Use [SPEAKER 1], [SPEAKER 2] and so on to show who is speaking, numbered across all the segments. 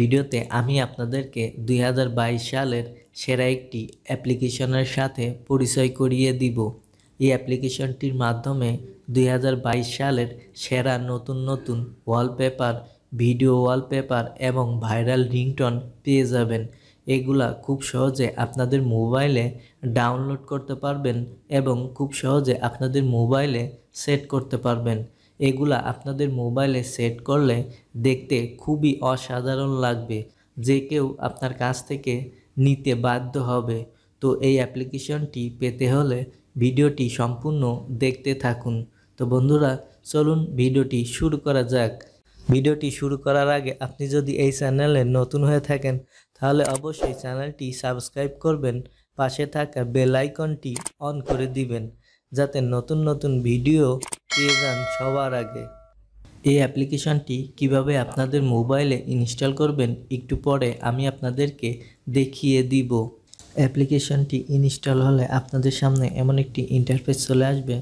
[SPEAKER 1] ভিডিওতে আমি আপনাদেরকে দুই সালের সেরা একটি অ্যাপ্লিকেশনের সাথে পরিচয় করিয়ে দিব এই অ্যাপ্লিকেশনটির মাধ্যমে দুই সালের সেরা নতুন নতুন ওয়ালপেপার ভিডিও ওয়ালপেপার এবং ভাইরাল রিংটন পেয়ে যাবেন এগুলা খুব সহজে আপনাদের মোবাইলে ডাউনলোড করতে পারবেন এবং খুব সহজে আপনাদের মোবাইলে সেট করতে পারবেন এগুলা আপনাদের মোবাইলে সেট করলে দেখতে খুবই অসাধারণ লাগবে যে কেউ আপনার কাছ থেকে নিতে বাধ্য হবে তো এই অ্যাপ্লিকেশনটি পেতে হলে ভিডিওটি সম্পূর্ণ দেখতে থাকুন তো বন্ধুরা চলুন ভিডিওটি শুরু করা যাক ভিডিওটি শুরু করার আগে আপনি যদি এই চ্যানেলে নতুন হয়ে থাকেন তাহলে অবশ্যই চ্যানেলটি সাবস্ক্রাইব করবেন পাশে থাকা বেল আইকনটি অন করে দিবেন যাতে নতুন নতুন ভিডিও পেয়ে যান সবার আগে এই অ্যাপ্লিকেশনটি কিভাবে আপনাদের মোবাইলে ইনস্টল করবেন একটু পরে আমি আপনাদেরকে দেখিয়ে দিব অ্যাপ্লিকেশনটি ইনস্টল হলে আপনাদের সামনে এমন একটি ইন্টারফেস চলে আসবে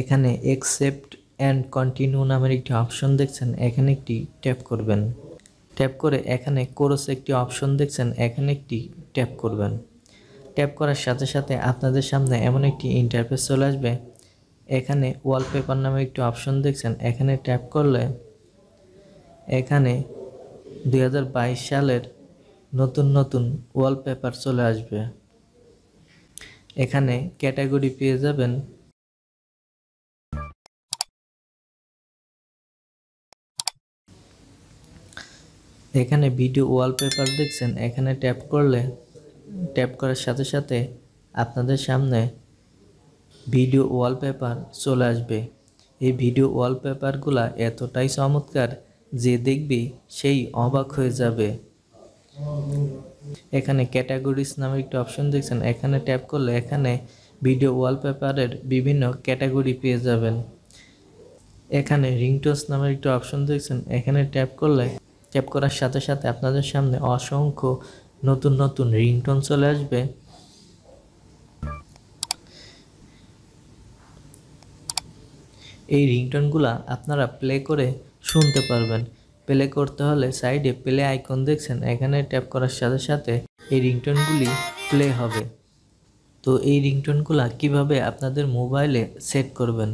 [SPEAKER 1] এখানে এক্সেপ্ট অ্যান্ড কন্টিনিউ নামের একটি অপশন দেখছেন এখানে একটি ট্যাপ করবেন ট্যাপ করে এখানে কোরস একটি অপশন দেখছেন এখানে একটি ট্যাপ করবেন ট্যাপ করার সাথে সাথে আপনাদের সামনে এমন একটি ইন্টারফেস চলে আসবে এখানে ওয়ালপেপার নামে একটি অপশন দেখছেন এখানে ট্যাপ করলে এখানে দুই সালের নতুন নতুন ওয়ালপেপার চলে আসবে এখানে ক্যাটাগরি পেয়ে যাবেন এখানে ভিডিও ওয়ালপেপার দেখছেন এখানে ট্যাপ করলে ট্যাপ করার সাথে সাথে আপনাদের সামনে ভিডিও ওয়ালপেপার চলে আসবে এই ভিডিও ওয়ালপেপারগুলো এতটাই চমৎকার যে দেখবি সেই অবাক হয়ে যাবে এখানে ক্যাটাগরিজ নামে একটা অপশন দেখছেন এখানে ট্যাপ করলে এখানে ভিডিও ওয়ালপেপারের বিভিন্ন ক্যাটাগরি পেয়ে যাবেন এখানে রিংটোস নামের একটা অপশন দেখছেন এখানে ট্যাপ করলে ট্যাপ করার সাথে সাথে আপনাদের সামনে অসংখ্য নতুন নতুন রিংটোন চলে আসবে এই রিংটোনগুলো আপনারা প্লে করে শুনতে পারবেন প্লে করতে হলে সাইডে প্লে আইকন দেখছেন এখানে ট্যাপ করার সাথে সাথে এই রিংটোনগুলি প্লে হবে তো এই রিংটোনগুলো কিভাবে আপনাদের মোবাইলে সেট করবেন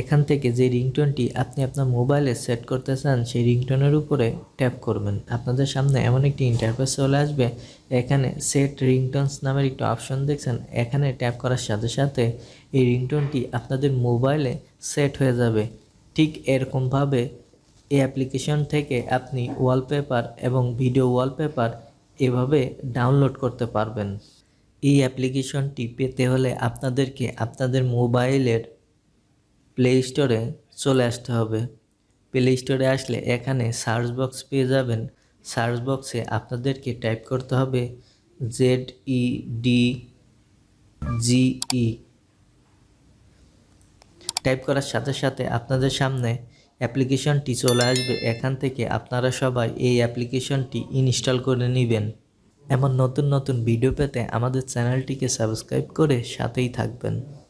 [SPEAKER 1] এখান থেকে যে রিংটোনটি আপনি আপনার মোবাইলে সেট করতে চান সেই রিংটোনের উপরে ট্যাপ করবেন আপনাদের সামনে এমন একটি ইন্টারফেস চলে আসবে এখানে সেট রিংটোনস নামের একটি অপশন দেখছেন এখানে ট্যাপ করার সাথে সাথে এই রিংটোনটি আপনাদের মোবাইলে সেট হয়ে যাবে ঠিক এরকমভাবে এই অ্যাপ্লিকেশন থেকে আপনি ওয়ালপেপার এবং ভিডিও ওয়ালপেপার এভাবে ডাউনলোড করতে পারবেন এই অ্যাপ্লিকেশনটি পেতে হলে আপনাদেরকে আপনাদের মোবাইলের প্লে স্টোরে চলে আসতে হবে প্লে স্টোরে আসলে এখানে সার্চ বক্স পেয়ে যাবেন সার্চ বক্সে আপনাদেরকে টাইপ করতে হবে Z E D G type করার সাথে সাথে আপনাদের সামনে অ্যাপ্লিকেশনটি চলে আসবে এখান থেকে আপনারা সবাই এই অ্যাপ্লিকেশনটি ইনস্টল করে নেবেন এমন নতুন নতুন ভিডিও পেতে আমাদের চ্যানেলটিকে সাবস্ক্রাইব করে সাথেই থাকবেন